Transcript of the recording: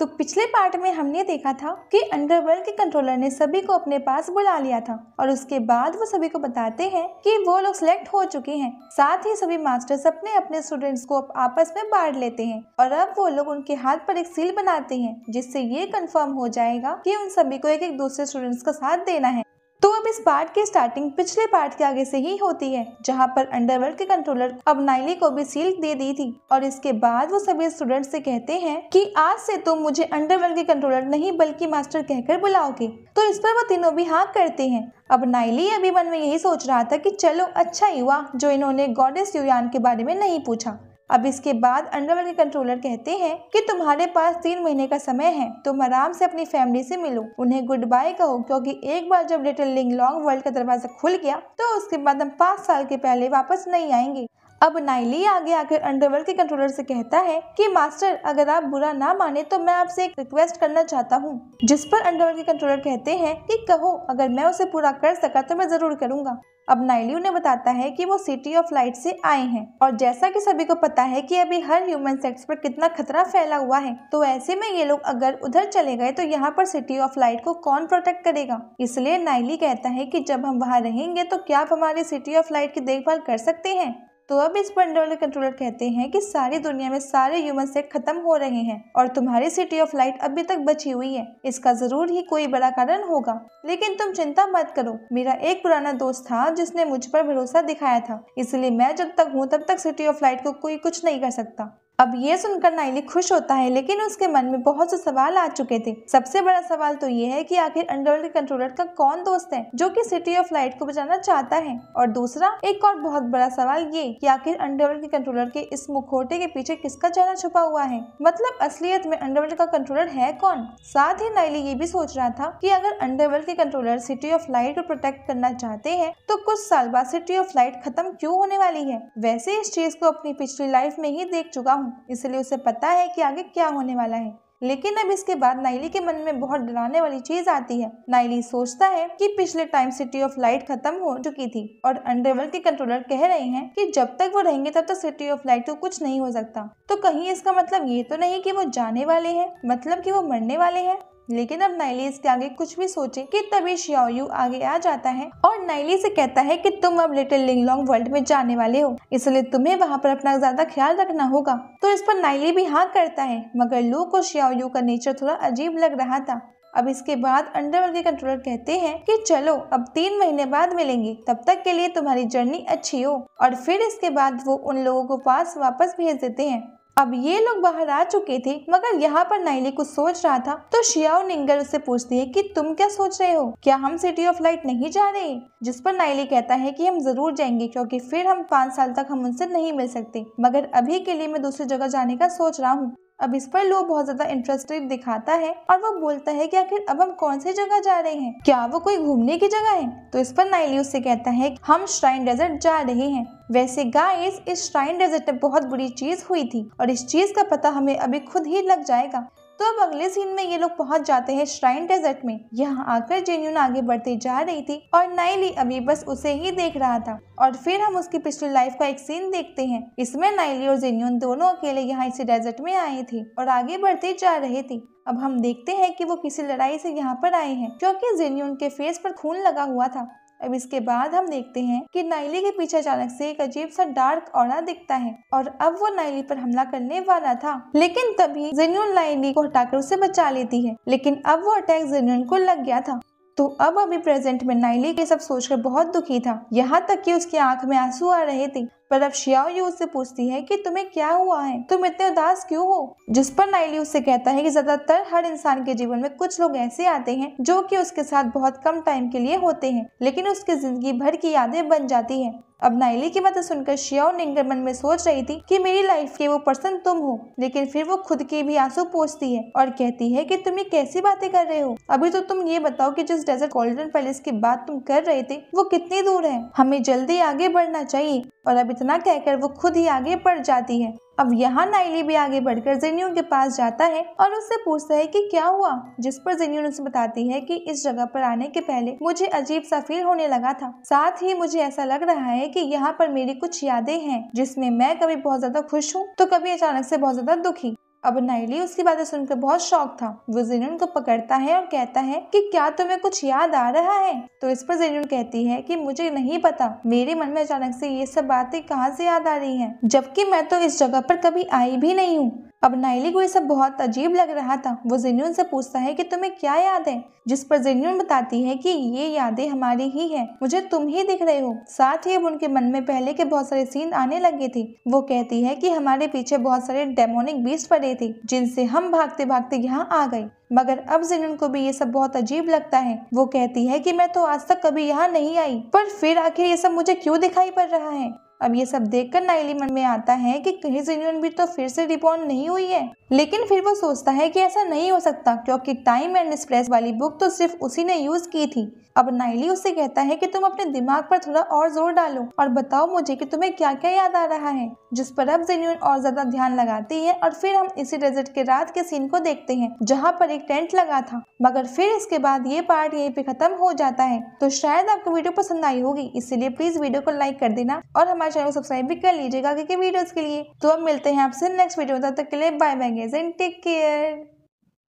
तो पिछले पार्ट में हमने देखा था कि अंडरवर्ल्ड के कंट्रोलर ने सभी को अपने पास बुला लिया था और उसके बाद वो सभी को बताते हैं कि वो लोग सिलेक्ट हो चुके हैं साथ ही सभी मास्टर्स अपने अपने स्टूडेंट्स को आपस में बांट लेते हैं और अब वो लोग उनके हाथ पर एक सील बनाते हैं जिससे ये कंफर्म हो जाएगा कि उन सभी को एक एक दूसरे स्टूडेंट्स का साथ देना है तो अब इस पार्ट की स्टार्टिंग पिछले पार्ट के आगे से ही होती है जहाँ पर अंडरवर्ल्ड के कंट्रोलर अब नाइली को भी सील दे दी थी और इसके बाद वो सभी स्टूडेंट से कहते हैं कि आज से तुम मुझे अंडरवर्ल्ड के कंट्रोलर नहीं बल्कि मास्टर कहकर बुलाओगे तो इस पर वो तीनों भी हाँ करते हैं अब नाइली अभी मन में यही सोच रहा था की चलो अच्छा युवा जो इन्होंने गॉडेस यूयान के बारे में नहीं पूछा अब इसके बाद अंडरवर्ल्ड के कंट्रोलर कहते हैं कि तुम्हारे पास तीन महीने का समय है तुम आराम से अपनी फैमिली से मिलो उन्हें गुड बाय कहो क्योंकि एक बार जब लिटिल लिंग लॉन्ग वर्ल्ड का दरवाजा खुल गया तो उसके बाद हम पाँच साल के पहले वापस नहीं आएंगे अब नाइली आगे आकर अंडरवर्ल्ड के कंट्रोलर से कहता है कि मास्टर अगर आप बुरा ना माने तो मैं आपसे एक रिक्वेस्ट करना चाहता हूँ जिस पर अंडरवर्ल्ड के कंट्रोलर कहते हैं कि कहो अगर मैं उसे पूरा कर सका तो मैं जरूर करूँगा अब नाइली ने बताता है कि वो सिटी ऑफ लाइट से आए हैं और जैसा कि सभी को पता है कि अभी हर ह्यूमन सेक्स पर कितना खतरा फैला हुआ है तो ऐसे में ये लोग अगर उधर चले गए तो यहाँ पर सिटी ऑफ लाइट को कौन प्रोटेक्ट करेगा इसलिए नाइली कहता है की जब हम वहाँ रहेंगे तो क्या आप हमारी सिटी ऑफ लाइट की देखभाल कर सकते हैं तो अब इस बंडोलर कंट्रोलर कहते हैं कि सारी दुनिया में सारे ह्यूमन से ख़त्म हो रहे हैं और तुम्हारी सिटी ऑफ लाइट अभी तक बची हुई है इसका ज़रूर ही कोई बड़ा कारण होगा लेकिन तुम चिंता मत करो मेरा एक पुराना दोस्त था जिसने मुझ पर भरोसा दिखाया था इसलिए मैं जब तक हूँ तब तक सिटी ऑफ लाइट को कोई कुछ नहीं कर सकता अब ये सुनकर नाइली खुश होता है लेकिन उसके मन में बहुत से सवाल आ चुके थे सबसे बड़ा सवाल तो ये है कि आखिर अंडरवर्ल्ड के कंट्रोलर का कौन दोस्त है जो कि सिटी ऑफ लाइट को बचाना चाहता है और दूसरा एक और बहुत बड़ा सवाल ये कि आखिर अंडरवर्ल्ड के कंट्रोलर के इस मुखोटे के पीछे किसका चेहरा छुपा हुआ है मतलब असलियत में अंडरवर्ल्ड का कंट्रोलर है कौन साथ ही नाइली ये भी सोच रहा था की अगर अंडरवर्ल्ड के कंट्रोलर सिटी ऑफ लाइट को प्रोटेक्ट करना चाहते है तो कुछ साल बाद सिटी ऑफ लाइट खत्म क्यूँ होने वाली है वैसे इस चीज को अपनी पिछली लाइफ में ही देख चुका हूँ इसलिए उसे पता है कि आगे क्या होने वाला है लेकिन अब इसके बाद नाइली के मन में बहुत डराने वाली चीज आती है नाइली सोचता है कि पिछले टाइम सिटी ऑफ लाइट खत्म हो चुकी थी और अंडरवर्ल्ड के कंट्रोलर कह रहे हैं कि जब तक वो रहेंगे तब तक सिटी ऑफ लाइट को कुछ नहीं हो सकता तो कहीं इसका मतलब ये तो नहीं कि वो जाने वाले हैं मतलब कि वो मरने वाले हैं लेकिन अब नाइली के आगे कुछ भी सोचे कि तभी शियाओयू आगे आ जाता है और नाइली से कहता है कि तुम अब लिटिल लिंगलोंग वर्ल्ड में जाने वाले हो इसलिए तुम्हें वहाँ पर अपना ज्यादा ख्याल रखना होगा तो इस पर नाइली भी हाँ करता है मगर लू को शियाओयू का नेचर थोड़ा अजीब लग रहा था अब इसके बाद अंडरवर्ल्ड के कंट्रोलर कहते हैं कि चलो अब तीन महीने बाद मिलेंगे तब तक के लिए तुम्हारी जर्नी अच्छी हो और फिर इसके बाद वो उन लोगों को पास वापस भेज देते हैं अब ये लोग बाहर आ चुके थे मगर यहाँ पर नाइली कुछ सोच रहा था तो शियाओ निंगर उससे पूछती है कि तुम क्या सोच रहे हो क्या हम सिटी ऑफ लाइट नहीं जा रहे जिस पर नाइली कहता है कि हम जरूर जाएंगे क्योंकि फिर हम पाँच साल तक हम उनसे नहीं मिल सकते मगर अभी के लिए मैं दूसरी जगह जाने का सोच रहा हूँ अब इस पर लो बहुत ज्यादा इंटरेस्टेड दिखाता है और वो बोलता है कि आखिर अब हम कौन सी जगह जा रहे हैं क्या वो कोई घूमने की जगह है तो इस पर नाइली उससे कहता है हम श्राइन डेजर्ट जा रहे हैं वैसे गाइस इस श्राइन डेजर्ट में बहुत बुरी चीज हुई थी और इस चीज का पता हमें अभी खुद ही लग जाएगा तो अब अगले सीन में ये लोग पहुंच जाते हैं श्राइन डेजर्ट में यहाँ आकर जेन्यून आगे बढ़ती जा रही थी और नाइली अभी बस उसे ही देख रहा था और फिर हम उसकी पिछली लाइफ का एक सीन देखते हैं इसमें नाइली और जेन्यून दोनों अकेले यहाँ इसी डेजर्ट में आए थे और आगे बढ़ती जा रही थी अब हम देखते हैं कि वो किसी लड़ाई से यहाँ पर आए हैं क्योंकि जेन्यून के फेस पर खून लगा हुआ था अब इसके बाद हम देखते हैं कि नाइली के पीछे अचानक से एक अजीब सा डार्क और दिखता है और अब वो नाइली पर हमला करने वाला था लेकिन तभी जेन्यून नाइली को हटाकर उसे बचा लेती है लेकिन अब वो अटैक जेन्यून को लग गया था तो अब अभी प्रेजेंट में नाइली के सब सोचकर बहुत दुखी था यहाँ तक कि उसकी आंख में आंसू आ रहे थे पर अब शिया उससे पूछती है कि तुम्हें क्या हुआ है तुम इतने उदास क्यों हो जिस पर नाइली उससे कहता है कि ज्यादातर हर इंसान के जीवन में कुछ लोग ऐसे आते हैं जो कि उसके साथ बहुत कम टाइम के लिए होते हैं लेकिन उसकी जिंदगी भर की यादें बन जाती है अब नाइली की बातें सुनकर शियाओ निंगर मन में सोच रही थी कि मेरी लाइफ के वो पर्सन तुम हो लेकिन फिर वो खुद के भी आंसू पोछती है और कहती है कि तुम ये कैसी बातें कर रहे हो अभी तो तुम ये बताओ कि जिस डेजर्ट गोल्डन पैलेस की बात तुम कर रहे थे वो कितनी दूर है हमें जल्दी आगे बढ़ना चाहिए और अभी इतना कहकर वो खुद ही आगे बढ़ जाती है अब यहाँ नाइली भी आगे बढ़कर जेन्यून के पास जाता है और उससे पूछता है कि क्या हुआ जिस पर जेन्यून उसे बताती है कि इस जगह पर आने के पहले मुझे अजीब सा फील होने लगा था साथ ही मुझे ऐसा लग रहा है कि यहाँ पर मेरी कुछ यादें हैं जिसमें मैं कभी बहुत ज्यादा खुश हूँ तो कभी अचानक से बहुत ज्यादा दुखी अब नायली उसकी बातें सुनकर बहुत शौक था वो जेनुन को पकड़ता है और कहता है कि क्या तुम्हें कुछ याद आ रहा है तो इस पर जेनुन कहती है कि मुझे नहीं पता मेरे मन में अचानक से ये सब बातें कहाँ से याद आ रही है जबकि मैं तो इस जगह पर कभी आई भी नहीं हूँ अब नाइली को यह सब बहुत अजीब लग रहा था वो जेन्यून से पूछता है कि तुम्हें क्या याद है जिस पर जेन्यून बताती है कि ये यादें हमारी ही हैं मुझे तुम ही दिख रहे हो साथ ही अब उनके मन में पहले के बहुत सारे सीन आने लगे थे वो कहती है कि हमारे पीछे बहुत सारे डेमोनिक बीस पड़े थे जिनसे हम भागते भागते यहाँ आ गए मगर अब जिनन को भी ये सब बहुत अजीब लगता है वो कहती है की मैं तो आज तक कभी यहाँ नहीं आई पर फिर आखिर ये सब मुझे क्यों दिखाई पड़ रहा है अब ये सब देखकर नाइली मन में आता है कि क्रिस यूनियन भी तो फिर से रिबॉर्न नहीं हुई है लेकिन फिर वो सोचता है कि ऐसा नहीं हो सकता क्योंकि टाइम एंड स्प्रेस वाली बुक तो सिर्फ उसी ने यूज की थी अब नाइली उससे कहता है कि तुम अपने दिमाग पर थोड़ा और जोर डालो और बताओ मुझे कि तुम्हें क्या क्या याद आ रहा है जिस पर अब जेन्यून और ज्यादा ध्यान लगाती है और फिर हम इसी डेजर्ट के रात के सीन को देखते हैं जहाँ पर एक टेंट लगा था मगर फिर इसके बाद ये पार्ट यहीं पे खत्म हो जाता है तो शायद आपको वीडियो पसंद आई होगी इसीलिए प्लीज वीडियो को लाइक कर देना और हमारे हमारे चैनल को सब्सक्राइब भी कर लीजिएगा क्योंकि वीडियोज के लिए तो अब मिलते हैं आपसे नेक्स्ट वीडियो में तब तक के लिए bye bye guys and take care